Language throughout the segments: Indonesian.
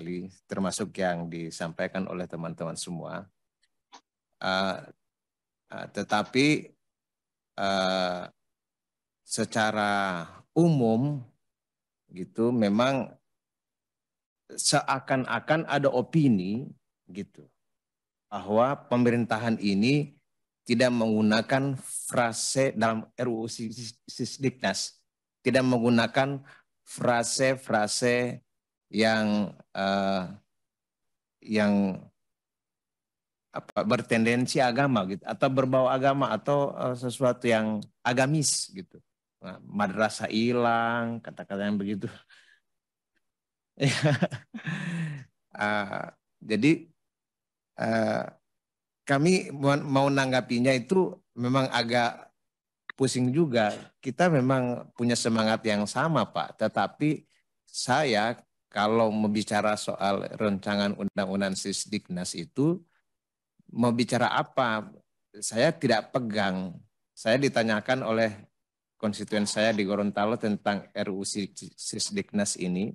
sekali, termasuk yang disampaikan oleh teman-teman semua. Uh, uh, tetapi uh, secara umum gitu memang seakan-akan ada opini gitu bahwa pemerintahan ini tidak menggunakan frase dalam RUU Sisdiknas tidak menggunakan frase-frase yang uh, yang apa bertendensi agama gitu atau berbau agama atau uh, sesuatu yang agamis gitu nah, madrasah hilang kata-kata yang begitu uh, jadi uh, kami mau, mau nanggapinya itu memang agak pusing juga kita memang punya semangat yang sama pak tetapi saya kalau membicara soal rancangan undang-undang Sisdiknas itu mau bicara apa saya tidak pegang. Saya ditanyakan oleh konstituen saya di Gorontalo tentang RUU Sisdiknas ini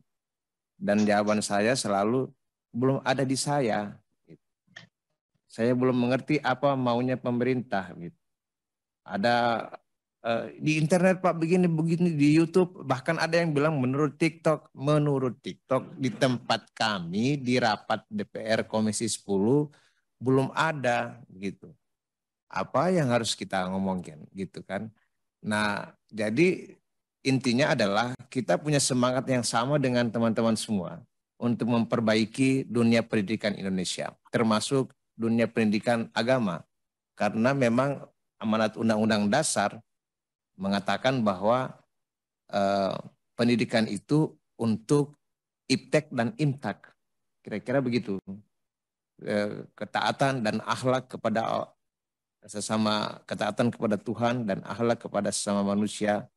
dan jawaban saya selalu belum ada di saya. Saya belum mengerti apa maunya pemerintah. Gitu. Ada Eh, di internet Pak begini begini di YouTube bahkan ada yang bilang menurut TikTok menurut TikTok di tempat kami di rapat DPR Komisi 10 belum ada gitu. Apa yang harus kita ngomongin gitu kan. Nah, jadi intinya adalah kita punya semangat yang sama dengan teman-teman semua untuk memperbaiki dunia pendidikan Indonesia, termasuk dunia pendidikan agama. Karena memang amanat undang-undang dasar mengatakan bahwa eh, pendidikan itu untuk iptek dan imtak. Kira-kira begitu. Eh, ketaatan dan akhlak kepada sesama ketaatan kepada Tuhan dan akhlak kepada sesama manusia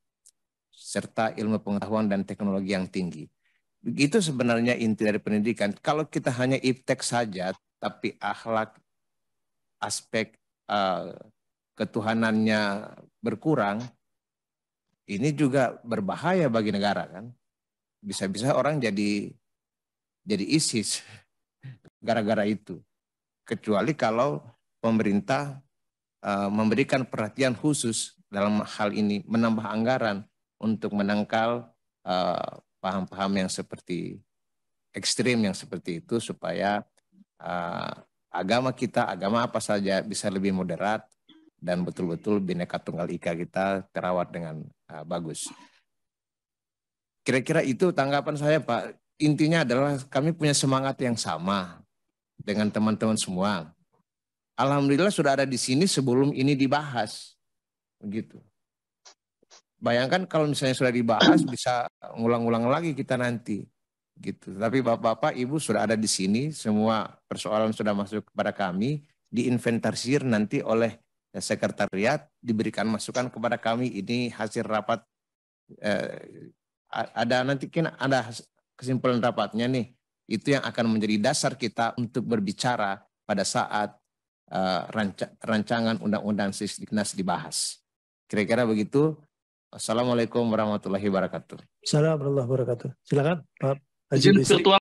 serta ilmu pengetahuan dan teknologi yang tinggi. Begitu sebenarnya inti dari pendidikan. Kalau kita hanya iptek saja tapi akhlak aspek uh, ketuhanannya berkurang, ini juga berbahaya bagi negara kan. Bisa-bisa orang jadi jadi ISIS gara-gara itu. Kecuali kalau pemerintah uh, memberikan perhatian khusus dalam hal ini, menambah anggaran untuk menangkal eh, paham-paham yang seperti ekstrim yang seperti itu supaya uh, agama kita, agama apa saja bisa lebih moderat, dan betul-betul bineka tunggal ika kita terawat dengan uh, bagus. Kira-kira itu tanggapan saya Pak. Intinya adalah kami punya semangat yang sama dengan teman-teman semua. Alhamdulillah sudah ada di sini sebelum ini dibahas. Begitu. Bayangkan kalau misalnya sudah dibahas bisa ngulang-ulang lagi kita nanti gitu. Tapi bapak-bapak, ibu sudah ada di sini, semua persoalan sudah masuk kepada kami, diinventarisir nanti oleh sekretariat diberikan masukan kepada kami ini hasil rapat eh, ada nanti kan ada kesimpulan rapatnya nih itu yang akan menjadi dasar kita untuk berbicara pada saat eh, ranca, rancangan undang-undang sisdiknas dibahas kira-kira begitu Assalamualaikum warahmatullahi wabarakatuh. Assalamualaikum warahmatullahi wabarakatuh. Silakan Pak Haji Ketua